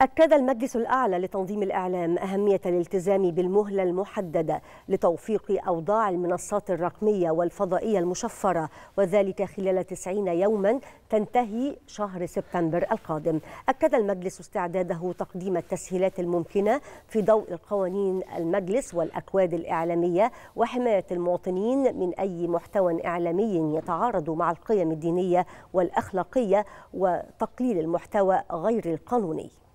أكد المجلس الأعلى لتنظيم الإعلام أهمية الالتزام بالمهلة المحددة لتوفيق أوضاع المنصات الرقمية والفضائية المشفرة وذلك خلال 90 يوما تنتهي شهر سبتمبر القادم أكد المجلس استعداده تقديم التسهيلات الممكنة في ضوء قوانين المجلس والأكواد الإعلامية وحماية المواطنين من أي محتوى إعلامي يتعارض مع القيم الدينية والأخلاقية وتقليل المحتوى غير القانوني